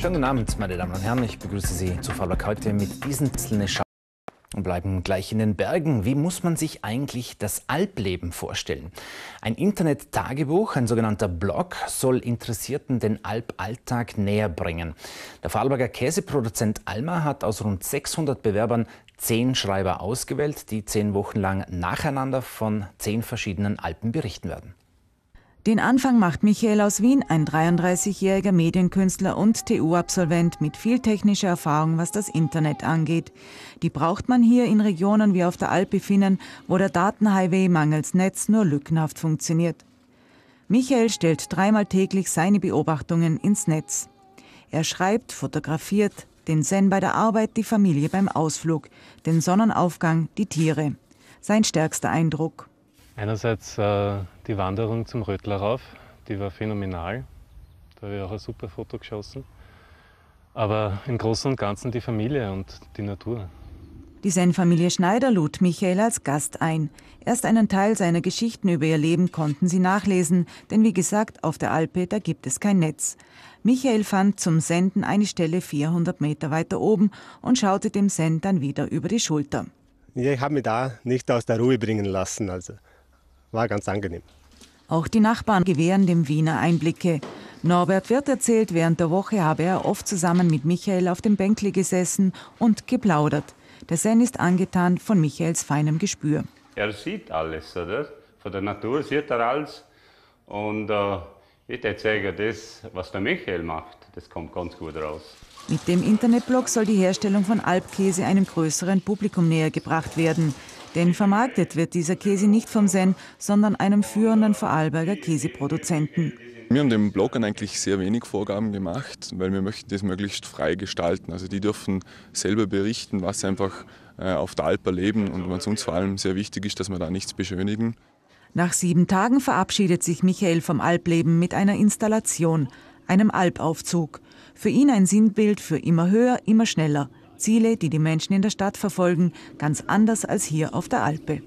Schönen guten Abend, meine Damen und Herren. Ich begrüße Sie zu Fabrik heute mit diesen Schau. Schatten und bleiben gleich in den Bergen. Wie muss man sich eigentlich das Alpleben vorstellen? Ein Internet-Tagebuch, ein sogenannter Blog, soll Interessierten den Alpalltag näher bringen. Der Vorarlberger Käseproduzent Alma hat aus rund 600 Bewerbern zehn Schreiber ausgewählt, die zehn Wochen lang nacheinander von zehn verschiedenen Alpen berichten werden. Den Anfang macht Michael aus Wien, ein 33-jähriger Medienkünstler und TU-Absolvent mit viel technischer Erfahrung, was das Internet angeht. Die braucht man hier in Regionen wie auf der Alp befinden, wo der Datenhighway mangels Netz nur lückenhaft funktioniert. Michael stellt dreimal täglich seine Beobachtungen ins Netz. Er schreibt, fotografiert, den Zen bei der Arbeit, die Familie beim Ausflug, den Sonnenaufgang, die Tiere. Sein stärkster Eindruck. Einerseits äh, die Wanderung zum Rötler rauf, die war phänomenal. Da habe ich auch ein super Foto geschossen. Aber im Großen und Ganzen die Familie und die Natur. Die Senfamilie Schneider lud Michael als Gast ein. Erst einen Teil seiner Geschichten über ihr Leben konnten sie nachlesen, denn wie gesagt, auf der Alpe, da gibt es kein Netz. Michael fand zum Senden eine Stelle 400 Meter weiter oben und schaute dem Send dann wieder über die Schulter. Ich habe mich da nicht aus der Ruhe bringen lassen. Also war ganz angenehm. Auch die Nachbarn gewähren dem Wiener Einblicke. Norbert wird erzählt, während der Woche habe er oft zusammen mit Michael auf dem Bänkli gesessen und geplaudert. Der Sen ist angetan von Michaels feinem Gespür. Er sieht alles, oder? Von der Natur sieht er alles. Und äh, ich erzähle das, was der Michael macht. Das kommt ganz gut raus. Mit dem Internetblog soll die Herstellung von Alpkäse einem größeren Publikum näher gebracht werden. Denn vermarktet wird dieser Käse nicht vom Senn, sondern einem führenden Vorarlberger Käseproduzenten. Wir haben den Bloggern eigentlich sehr wenig Vorgaben gemacht, weil wir möchten das möglichst frei gestalten. Also die dürfen selber berichten, was sie einfach äh, auf der Alp erleben und was uns vor allem sehr wichtig ist, dass wir da nichts beschönigen. Nach sieben Tagen verabschiedet sich Michael vom Alpleben mit einer Installation, einem Alpaufzug. Für ihn ein Sinnbild für immer höher, immer schneller. Ziele, die die Menschen in der Stadt verfolgen, ganz anders als hier auf der Alpe.